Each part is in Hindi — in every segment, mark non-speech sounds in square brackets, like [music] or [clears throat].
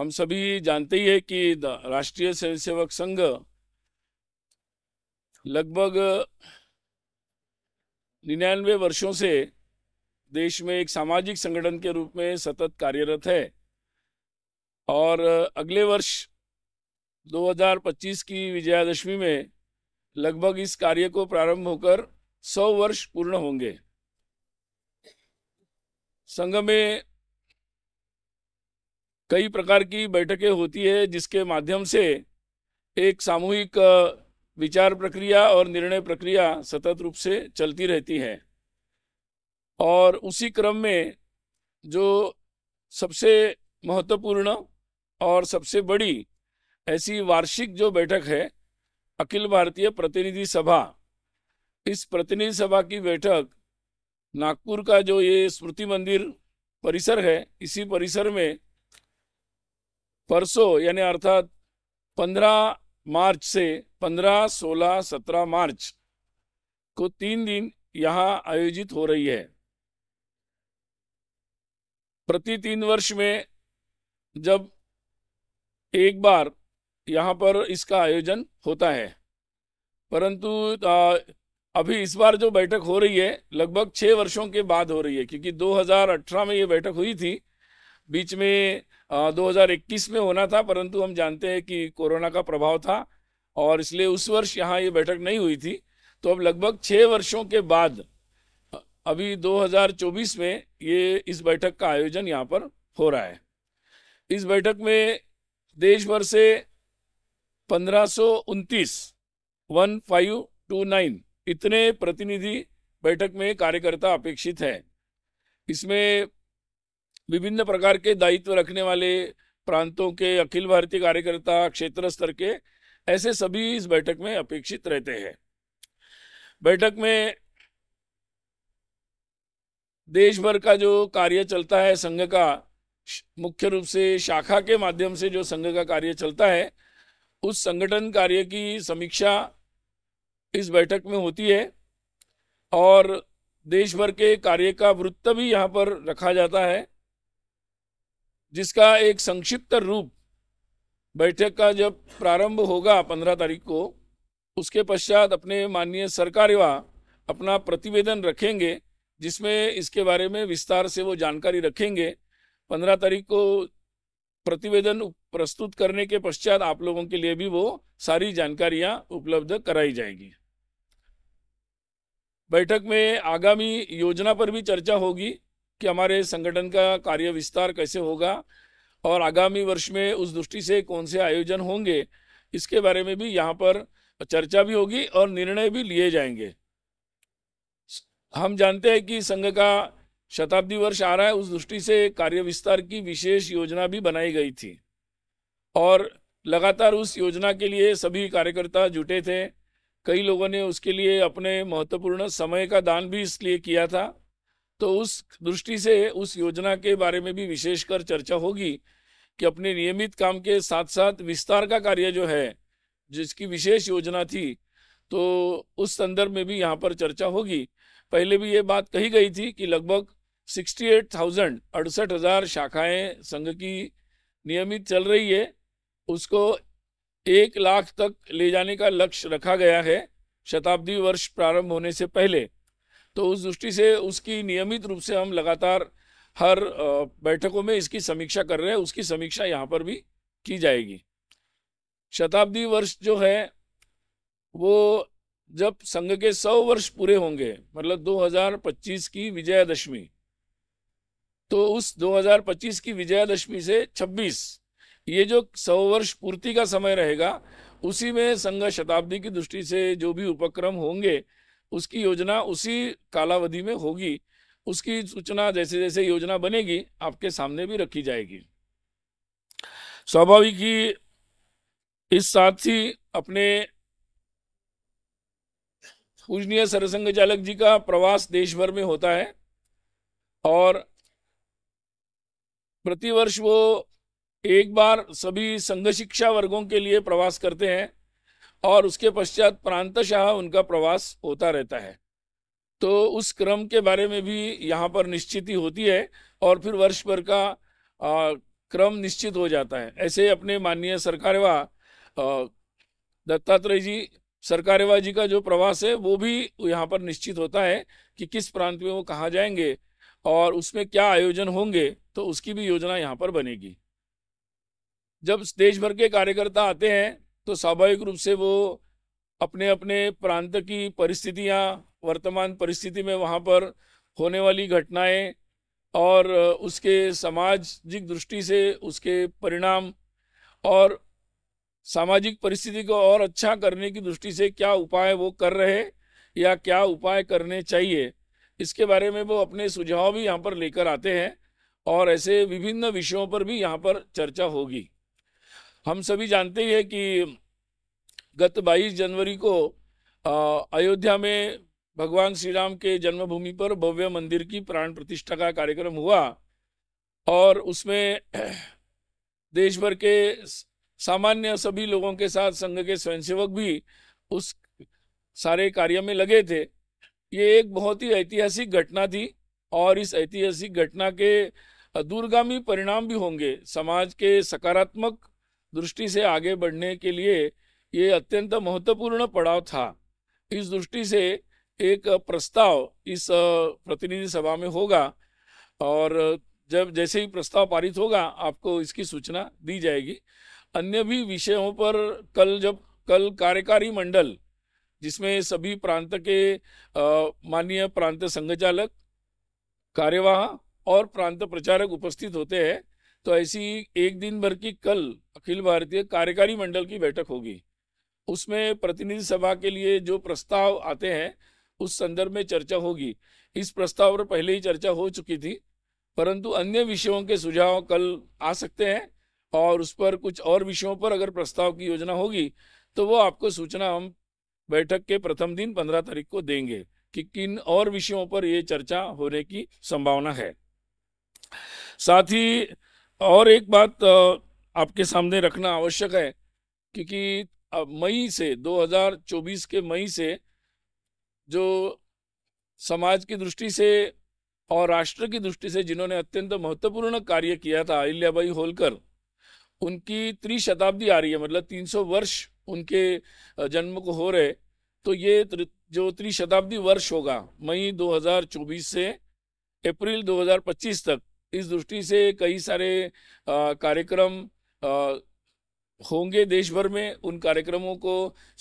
हम सभी जानते ही है कि राष्ट्रीय स्वयं सेवक संघ लगभग निन्यानवे वर्षों से देश में एक सामाजिक संगठन के रूप में सतत कार्यरत है और अगले वर्ष 2025 की विजयादशमी में लगभग इस कार्य को प्रारंभ होकर 100 वर्ष पूर्ण होंगे संघ में कई प्रकार की बैठकें होती है जिसके माध्यम से एक सामूहिक विचार प्रक्रिया और निर्णय प्रक्रिया सतत रूप से चलती रहती है और उसी क्रम में जो सबसे महत्वपूर्ण और सबसे बड़ी ऐसी वार्षिक जो बैठक है अखिल भारतीय प्रतिनिधि सभा इस प्रतिनिधि सभा की बैठक नागपुर का जो ये स्मृति मंदिर परिसर है इसी परिसर में परसों यानी अर्थात 15 मार्च से 15, 16, 17 मार्च को तीन दिन यहाँ आयोजित हो रही है प्रति तीन वर्ष में जब एक बार यहाँ पर इसका आयोजन होता है परंतु अभी इस बार जो बैठक हो रही है लगभग छः वर्षों के बाद हो रही है क्योंकि 2018 में ये बैठक हुई थी बीच में 2021 में होना था परंतु हम जानते हैं कि कोरोना का प्रभाव था और इसलिए उस वर्ष यहाँ ये बैठक नहीं हुई थी तो अब लगभग छः वर्षों के बाद अभी 2024 में ये इस बैठक का आयोजन यहाँ पर हो रहा है इस बैठक में देश भर से पंद्रह सौ उनतीस वन फाइव टू नाइन इतने प्रतिनिधि बैठक में कार्यकर्ता अपेक्षित है इसमें विभिन्न प्रकार के दायित्व रखने वाले प्रांतों के अखिल भारतीय कार्यकर्ता क्षेत्र स्तर के ऐसे सभी इस बैठक में अपेक्षित रहते हैं बैठक में देश भर का जो कार्य चलता है संघ का मुख्य रूप से शाखा के माध्यम से जो संघ का कार्य चलता है उस संगठन कार्य की समीक्षा इस बैठक में होती है और देश भर के कार्य का वृत्त भी यहाँ पर रखा जाता है जिसका एक संक्षिप्त रूप बैठक का जब प्रारंभ होगा पंद्रह तारीख को उसके पश्चात अपने माननीय सरकार व अपना प्रतिवेदन रखेंगे जिसमें इसके बारे में विस्तार से वो जानकारी रखेंगे पंद्रह तारीख को प्रतिवेदन प्रस्तुत करने के पश्चात आप लोगों के लिए भी वो सारी जानकारियां उपलब्ध कराई जाएगी बैठक में आगामी योजना पर भी चर्चा होगी कि हमारे संगठन का कार्य विस्तार कैसे होगा और आगामी वर्ष में उस दृष्टि से कौन से आयोजन होंगे इसके बारे में भी यहाँ पर चर्चा भी होगी और निर्णय भी लिए जाएंगे हम जानते हैं कि संघ का शताब्दी वर्ष आ रहा है उस दृष्टि से कार्य विस्तार की विशेष योजना भी बनाई गई थी और लगातार उस योजना के लिए सभी कार्यकर्ता जुटे थे कई लोगों ने उसके लिए अपने महत्वपूर्ण समय का दान भी इसलिए किया था तो उस दृष्टि से उस योजना के बारे में भी विशेषकर चर्चा होगी कि अपने नियमित काम के साथ साथ विस्तार का कार्य जो है जिसकी विशेष योजना थी तो उस संदर्भ में भी यहाँ पर चर्चा होगी पहले भी ये बात कही गई थी कि लगभग सिक्सटी एट थाउजेंड अड़सठ हज़ार शाखाएँ संघ की नियमित चल रही है उसको एक लाख तक ले जाने का लक्ष्य रखा गया है शताब्दी वर्ष प्रारंभ होने से पहले तो उस दृष्टि से उसकी नियमित रूप से हम लगातार हर बैठकों में इसकी समीक्षा कर रहे हैं उसकी समीक्षा यहाँ पर भी की जाएगी शताब्दी वर्ष जो है वो जब संघ के सौ वर्ष पूरे होंगे मतलब 2025 की विजयादशमी तो उस 2025 की विजयादशमी से 26 ये जो सौ वर्ष पूर्ति का समय रहेगा उसी में संघ शताब्दी की दृष्टि से जो भी उपक्रम होंगे उसकी योजना उसी कालावधि में होगी उसकी सूचना जैसे जैसे योजना बनेगी आपके सामने भी रखी जाएगी स्वाभाविक ही इस साथ ही अपने पूजनीय सरसंघ चालक जी का प्रवास देश भर में होता है और प्रतिवर्ष वो एक बार सभी संघ शिक्षा वर्गों के लिए प्रवास करते हैं और उसके पश्चात प्रांतशाह उनका प्रवास होता रहता है तो उस क्रम के बारे में भी यहाँ पर निश्चिति होती है और फिर वर्ष भर का आ, क्रम निश्चित हो जाता है ऐसे अपने माननीय सरकारवा दत्तात्रेय जी सरकारवा जी का जो प्रवास है वो भी यहाँ पर निश्चित होता है कि किस प्रांत में वो कहाँ जाएंगे और उसमें क्या आयोजन होंगे तो उसकी भी योजना यहाँ पर बनेगी जब देश भर के कार्यकर्ता आते हैं तो स्वाभाविक रूप से वो अपने अपने प्रांत की परिस्थितियाँ वर्तमान परिस्थिति में वहाँ पर होने वाली घटनाएं और उसके सामाजिक दृष्टि से उसके परिणाम और सामाजिक परिस्थिति को और अच्छा करने की दृष्टि से क्या उपाय वो कर रहे या क्या उपाय करने चाहिए इसके बारे में वो अपने सुझाव भी यहाँ पर लेकर आते हैं और ऐसे विभिन्न विषयों पर भी यहाँ पर चर्चा होगी हम सभी जानते हैं कि गत 22 जनवरी को अयोध्या में भगवान श्री राम के जन्मभूमि पर भव्य मंदिर की प्राण प्रतिष्ठा का कार्यक्रम हुआ और उसमें [clears throat] देश भर के सामान्य सभी लोगों के साथ संघ के स्वयंसेवक भी उस सारे कार्य में लगे थे ये एक बहुत ही ऐतिहासिक घटना थी और इस ऐतिहासिक घटना के दूरगामी परिणाम भी होंगे समाज के सकारात्मक दृष्टि से आगे बढ़ने के लिए ये अत्यंत महत्वपूर्ण पड़ाव था इस दृष्टि से एक प्रस्ताव इस प्रतिनिधि सभा में होगा और जब जैसे ही प्रस्ताव पारित होगा आपको इसकी सूचना दी जाएगी अन्य भी विषयों पर कल जब कल कार्यकारी मंडल जिसमें सभी प्रांत के माननीय प्रांत संघचालक कार्यवाह और प्रांत प्रचारक उपस्थित होते हैं तो ऐसी एक दिन भर की कल अखिल भारतीय कार्यकारी मंडल की बैठक होगी उसमें प्रतिनिधि सभा के लिए जो प्रस्ताव आते हैं उस संदर्भ में चर्चा होगी इस प्रस्ताव पर पहले ही चर्चा हो चुकी थी परंतु अन्य विषयों के सुझाव कल आ सकते हैं और उस पर कुछ और विषयों पर अगर प्रस्ताव की योजना होगी तो वो आपको सूचना हम बैठक के प्रथम दिन पंद्रह तारीख को देंगे कि किन और विषयों पर ये चर्चा होने की संभावना है साथ ही और एक बात आपके सामने रखना आवश्यक है क्योंकि मई से 2024 के मई से जो समाज की दृष्टि से और राष्ट्र की दृष्टि से जिन्होंने अत्यंत महत्वपूर्ण कार्य किया था अहिल्याबाई होलकर उनकी त्रिशताब्दी आ रही है मतलब 300 वर्ष उनके जन्म को हो रहे तो ये जो त्रिशताब्दी वर्ष होगा मई 2024 से अप्रैल 2025 तक इस दृष्टि से कई सारे कार्यक्रम होंगे देश भर में उन कार्यक्रमों को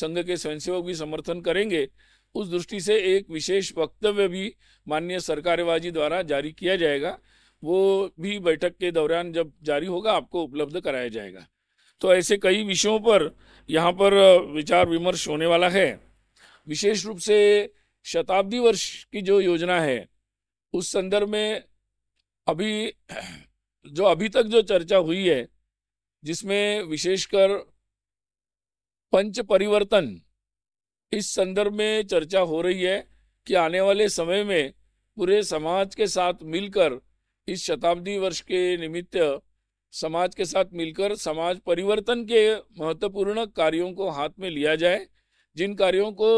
संघ के स्वयंसेवक भी समर्थन करेंगे उस दृष्टि से एक विशेष वक्तव्य भी माननीय सरकारवाजी द्वारा जारी किया जाएगा वो भी बैठक के दौरान जब जारी होगा आपको उपलब्ध कराया जाएगा तो ऐसे कई विषयों पर यहाँ पर विचार विमर्श होने वाला है विशेष रूप से शताब्दी वर्ष की जो योजना है उस संदर्भ में अभी जो अभी तक जो चर्चा हुई है जिसमें विशेषकर पंच परिवर्तन इस संदर्भ में चर्चा हो रही है कि आने वाले समय में पूरे समाज के साथ मिलकर इस शताब्दी वर्ष के निमित्त समाज के साथ मिलकर समाज परिवर्तन के महत्वपूर्ण कार्यों को हाथ में लिया जाए जिन कार्यों को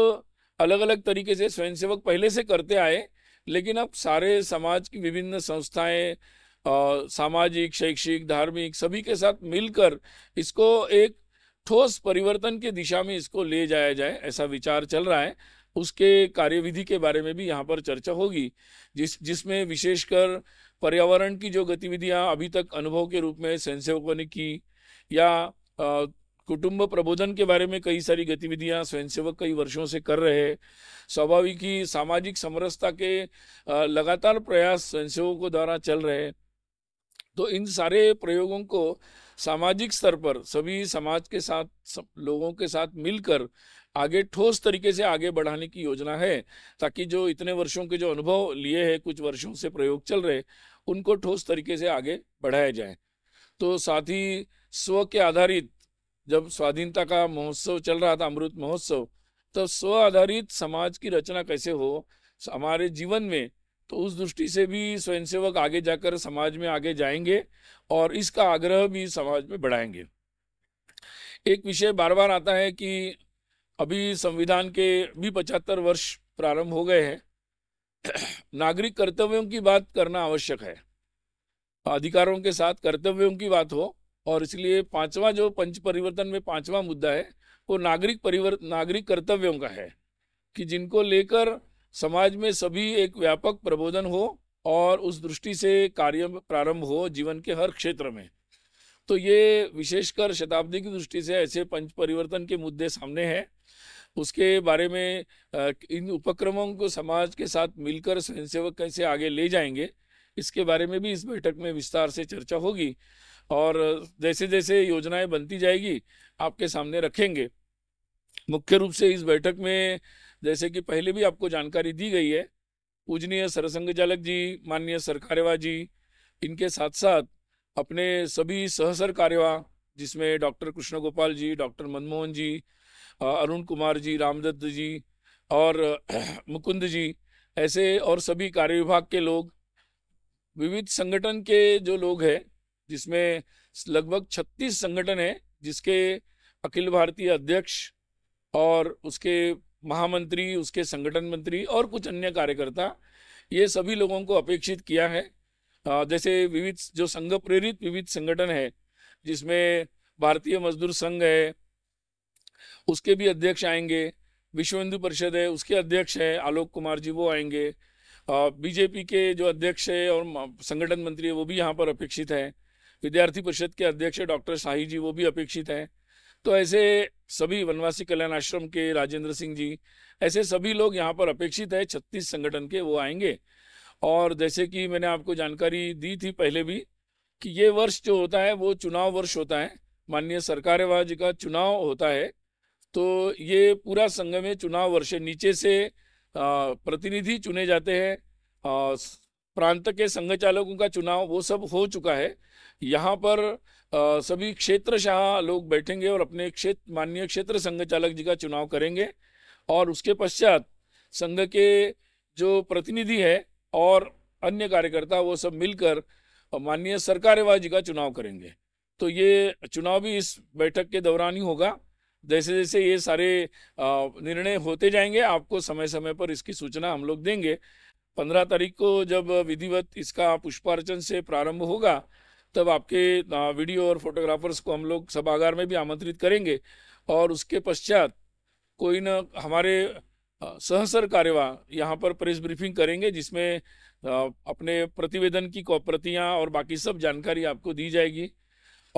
अलग अलग तरीके से स्वयंसेवक पहले से करते आए लेकिन अब सारे समाज की विभिन्न संस्थाएं सामाजिक शैक्षिक धार्मिक सभी के साथ मिलकर इसको एक ठोस परिवर्तन के दिशा में इसको ले जाया जाए ऐसा विचार चल रहा है उसके कार्यविधि के बारे में भी यहाँ पर चर्चा होगी जिस जिसमें विशेषकर पर्यावरण की जो गतिविधियाँ अभी तक अनुभव के रूप में स्वयंसेवकों ने की या कुटुंब प्रबोधन के बारे में कई सारी गतिविधियां स्वयंसेवक कई वर्षों से कर रहे हैं स्वाभाविक ही सामाजिक समरसता के लगातार प्रयास स्वयंसेवकों द्वारा चल रहे हैं तो इन सारे प्रयोगों को सामाजिक स्तर पर सभी समाज के साथ सब लोगों के साथ मिलकर आगे ठोस तरीके से आगे बढ़ाने की योजना है ताकि जो इतने वर्षों के जो अनुभव लिए हैं कुछ वर्षों से प्रयोग चल रहे उनको ठोस तरीके से आगे बढ़ाया जाए तो साथ ही स्व के आधारित जब स्वाधीनता का महोत्सव चल रहा था अमृत महोत्सव तब स्व आधारित समाज की रचना कैसे हो हमारे जीवन में तो उस दृष्टि से भी स्वयंसेवक आगे जाकर समाज में आगे जाएंगे और इसका आग्रह भी समाज में बढ़ाएंगे एक विषय बार बार आता है कि अभी संविधान के भी पचहत्तर वर्ष प्रारंभ हो गए हैं नागरिक कर्तव्यों की बात करना आवश्यक है अधिकारों के साथ कर्तव्यों की बात हो और इसलिए पांचवा जो पंच परिवर्तन में पांचवा मुद्दा है वो नागरिक परिवर्तन नागरिक कर्तव्यों का है कि जिनको लेकर समाज में सभी एक व्यापक प्रबोधन हो और उस दृष्टि से कार्य प्रारंभ हो जीवन के हर क्षेत्र में तो ये विशेषकर शताब्दी की दृष्टि से ऐसे पंच परिवर्तन के मुद्दे सामने हैं उसके बारे में इन उपक्रमों को समाज के साथ मिलकर स्वयंसेवक कैसे आगे ले जाएंगे इसके बारे में भी इस बैठक में विस्तार से चर्चा होगी और जैसे जैसे योजनाएं बनती जाएगी आपके सामने रखेंगे मुख्य रूप से इस बैठक में जैसे कि पहले भी आपको जानकारी दी गई है पूजनीय सरसंघ चालक जी माननीय सरकारवा जी इनके साथ साथ अपने सभी सहसर कार्यवाह जिसमें डॉक्टर कृष्ण गोपाल जी डॉक्टर मनमोहन जी अरुण कुमार जी रामदत्त जी और [clears throat] मुकुंद जी ऐसे और सभी कार्य विभाग के लोग विविध संगठन के जो लोग हैं जिसमें लगभग छत्तीस संगठन हैं जिसके अखिल भारतीय अध्यक्ष और उसके महामंत्री उसके संगठन मंत्री और कुछ अन्य कार्यकर्ता ये सभी लोगों को अपेक्षित किया है जैसे विविध जो संघ प्रेरित विविध संगठन है जिसमें भारतीय मजदूर संघ है उसके भी अध्यक्ष आएंगे विश्व हिंदू परिषद है उसके अध्यक्ष है आलोक कुमार जी वो आएंगे बीजेपी के जो अध्यक्ष है और संगठन मंत्री है वो भी यहाँ पर अपेक्षित है विद्यार्थी परिषद के अध्यक्ष डॉक्टर शाही जी वो भी अपेक्षित हैं तो ऐसे सभी वनवासी कल्याण आश्रम के राजेंद्र सिंह जी ऐसे सभी लोग यहाँ पर अपेक्षित है छत्तीस संगठन के वो आएंगे और जैसे कि मैंने आपको जानकारी दी थी पहले भी कि ये वर्ष जो होता है वो चुनाव वर्ष होता है माननीय सरकार जी का चुनाव होता है तो ये पूरा संघ में चुनाव वर्ष नीचे से प्रतिनिधि चुने जाते हैं प्रांत के संघ चालकों का चुनाव वो सब हो चुका है यहाँ पर आ, सभी क्षेत्र शाह लोग बैठेंगे और अपने क्षेत्र माननीय क्षेत्र संघ चालक जी का चुनाव करेंगे और उसके पश्चात संघ के जो प्रतिनिधि है और अन्य कार्यकर्ता वो सब मिलकर माननीय सरकार जी का चुनाव करेंगे तो ये चुनाव भी इस बैठक के दौरान ही होगा जैसे जैसे ये सारे निर्णय होते जाएंगे आपको समय समय पर इसकी सूचना हम लोग देंगे पंद्रह तारीख को जब विधिवत इसका पुष्पार्चन से प्रारंभ होगा तब आपके वीडियो और फोटोग्राफर्स को हम लोग सभागार में भी आमंत्रित करेंगे और उसके पश्चात कोई न हमारे सहसर कार्यवाह यहाँ पर प्रेस ब्रीफिंग करेंगे जिसमें अपने प्रतिवेदन की प्रतियाँ और बाकी सब जानकारी आपको दी जाएगी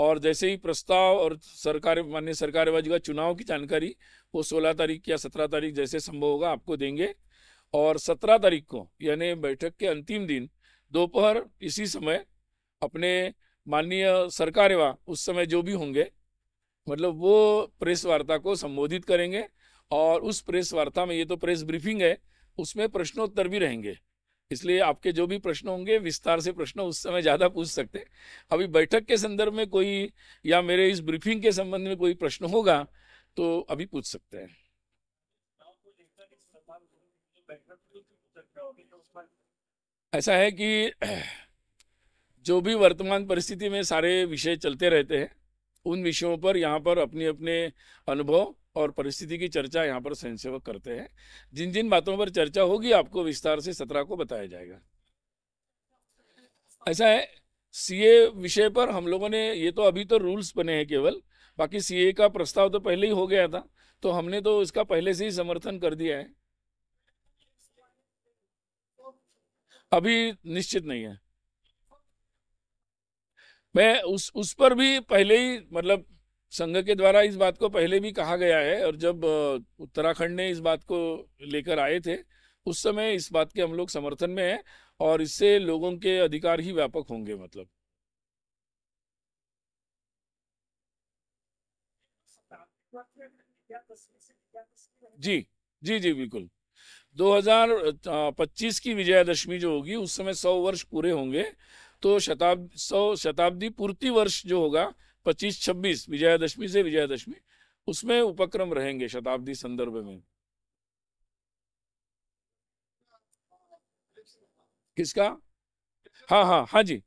और जैसे ही प्रस्ताव और सरकार माननीय सरकार वाजी का चुनाव की जानकारी वो 16 तारीख या 17 तारीख जैसे संभव होगा आपको देंगे और 17 तारीख को यानी बैठक के अंतिम दिन दोपहर इसी समय अपने माननीय सरकार व उस समय जो भी होंगे मतलब वो प्रेस वार्ता को संबोधित करेंगे और उस प्रेस वार्ता में ये तो प्रेस ब्रीफिंग है उसमें प्रश्नोत्तर भी रहेंगे इसलिए आपके जो भी प्रश्न होंगे विस्तार से प्रश्न उस समय ज़्यादा पूछ सकते अभी बैठक के संदर्भ में कोई या मेरे इस ब्रीफिंग के संबंध में कोई प्रश्न होगा तो अभी पूछ सकते हैं ऐसा है कि जो भी वर्तमान परिस्थिति में सारे विषय चलते रहते हैं उन विषयों पर यहाँ पर अपने अपने अनुभव और परिस्थिति की चर्चा यहाँ पर स्वयं करते हैं जिन जिन बातों पर चर्चा होगी आपको विस्तार से सत्रह को बताया जाएगा ऐसा है सीए विषय पर हम लोगों ने ये तो अभी तो रूल्स बने हैं केवल बाकी सीए का प्रस्ताव तो पहले ही हो गया था तो हमने तो इसका पहले से ही समर्थन कर दिया है अभी निश्चित नहीं है मैं उस उस पर भी पहले ही मतलब संघ के द्वारा इस बात को पहले भी कहा गया है और जब उत्तराखंड ने इस बात को लेकर आए थे उस समय इस बात के हम लोग समर्थन में हैं और इससे लोगों के अधिकार ही व्यापक होंगे मतलब जी जी जी बिल्कुल 2025 की विजयादशमी जो होगी उस समय 100 वर्ष पूरे होंगे तो शताब्दी सौ शताब्दी पूर्ति वर्ष जो होगा पच्चीस छब्बीस विजयादशमी से विजयादशमी उसमें उपक्रम रहेंगे शताब्दी संदर्भ में किसका हाँ हाँ हाँ जी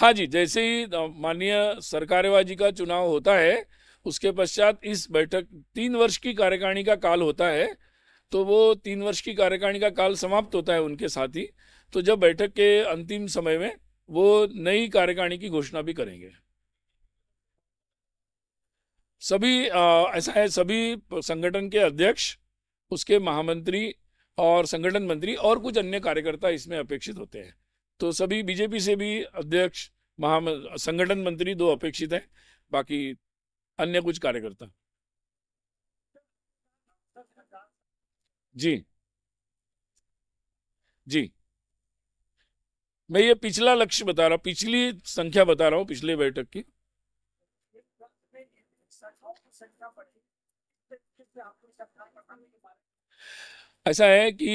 हाँ जी जैसे ही माननीय सरकारवाजी का चुनाव होता है उसके पश्चात इस बैठक तीन वर्ष की कार्यकारिणी का काल होता है तो वो तीन वर्ष की कार्यकारिणी का काल समाप्त होता है उनके साथ ही तो जब बैठक के अंतिम समय में वो नई कार्यकारिणी की घोषणा भी करेंगे सभी आ, ऐसा है सभी संगठन के अध्यक्ष उसके महामंत्री और संगठन मंत्री और कुछ अन्य कार्यकर्ता इसमें अपेक्षित होते हैं तो सभी बीजेपी से भी अध्यक्ष महाम संगठन मंत्री दो अपेक्षित हैं बाकी अन्य कुछ कार्यकर्ता जी जी मैं ये पिछला लक्ष्य बता रहा हूँ पिछली संख्या बता रहा हूँ पिछली बैठक की ऐसा है कि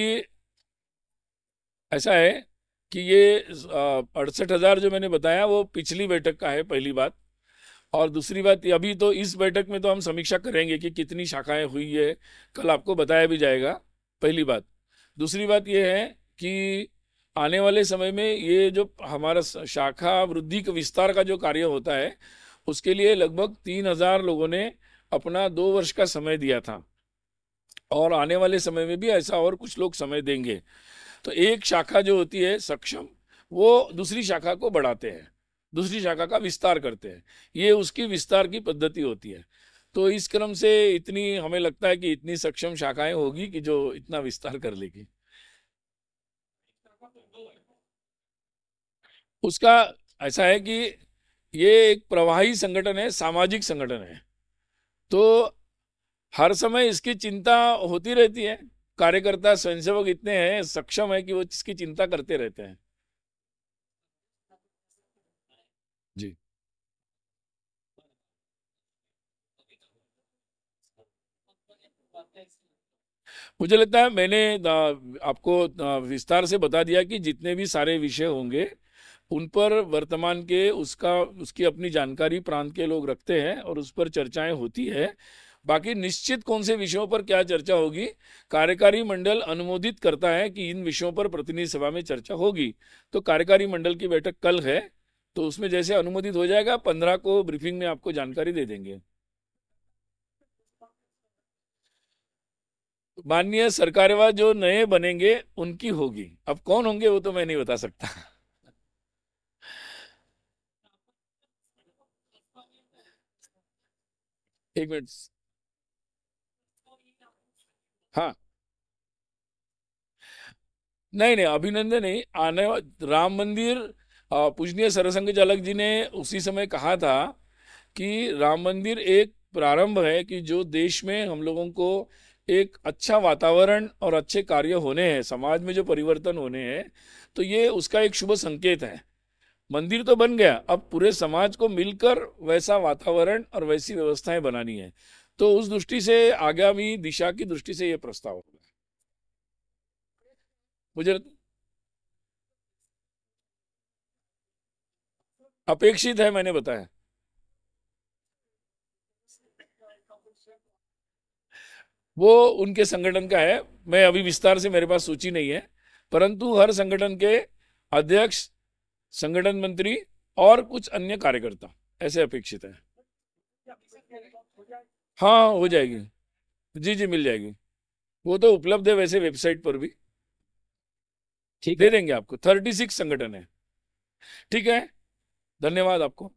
ऐसा है कि ये अड़सठ हज़ार जो मैंने बताया वो पिछली बैठक का है पहली बात और दूसरी बात अभी तो इस बैठक में तो हम समीक्षा करेंगे कि कितनी शाखाएं हुई है कल आपको बताया भी जाएगा पहली बात दूसरी बात यह है कि आने वाले समय में ये जो हमारा शाखा वृद्धि का विस्तार का जो कार्य होता है उसके लिए लगभग तीन हजार लोगों ने अपना दो वर्ष का समय दिया था और आने वाले समय में भी ऐसा और कुछ लोग समय देंगे तो एक शाखा जो होती है सक्षम वो दूसरी शाखा को बढ़ाते हैं दूसरी शाखा का विस्तार करते हैं ये उसकी विस्तार की पद्धति होती है तो इस क्रम से इतनी हमें लगता है कि इतनी सक्षम शाखाएं होगी कि जो इतना विस्तार कर लेगी उसका ऐसा है कि ये एक प्रवाही संगठन है सामाजिक संगठन है तो हर समय इसकी चिंता होती रहती है कार्यकर्ता स्वयंसेवक इतने हैं सक्षम है कि वो इसकी चिंता करते रहते हैं जी मुझे लगता है मैंने आपको विस्तार से बता दिया कि जितने भी सारे विषय होंगे उन पर वर्तमान के उसका उसकी अपनी जानकारी प्रांत के लोग रखते हैं और उस पर चर्चाएं होती है बाकी निश्चित कौन से विषयों पर क्या चर्चा होगी कार्यकारी मंडल अनुमोदित करता है कि इन विषयों पर प्रतिनिधि सभा में चर्चा होगी तो कार्यकारी मंडल की बैठक कल है तो उसमें जैसे अनुमोदित हो जाएगा पंद्रह को ब्रीफिंग में आपको जानकारी दे देंगे माननीय सरकारवा जो नए बनेंगे उनकी होगी अब कौन होंगे वो तो मैं नहीं बता सकता एक मिनट हाँ नहीं नहीं अभिनंदन नहीं आने राम मंदिर पूजनीय सरसंघ चालक जी ने उसी समय कहा था कि राम मंदिर एक प्रारंभ है कि जो देश में हम लोगों को एक अच्छा वातावरण और अच्छे कार्य होने हैं समाज में जो परिवर्तन होने हैं तो ये उसका एक शुभ संकेत है मंदिर तो बन गया अब पूरे समाज को मिलकर वैसा वातावरण और वैसी व्यवस्थाएं बनानी है तो उस दृष्टि से आगामी दिशा की दृष्टि से यह प्रस्ताव होगा मुझे अपेक्षित है मैंने बताया वो उनके संगठन का है मैं अभी विस्तार से मेरे पास सूची नहीं है परंतु हर संगठन के अध्यक्ष संगठन मंत्री और कुछ अन्य कार्यकर्ता ऐसे अपेक्षित है हाँ हो जाएगी जी जी मिल जाएगी वो तो उपलब्ध है वैसे वेबसाइट पर भी ठीक दे देंगे आपको थर्टी सिक्स संगठन है ठीक है धन्यवाद आपको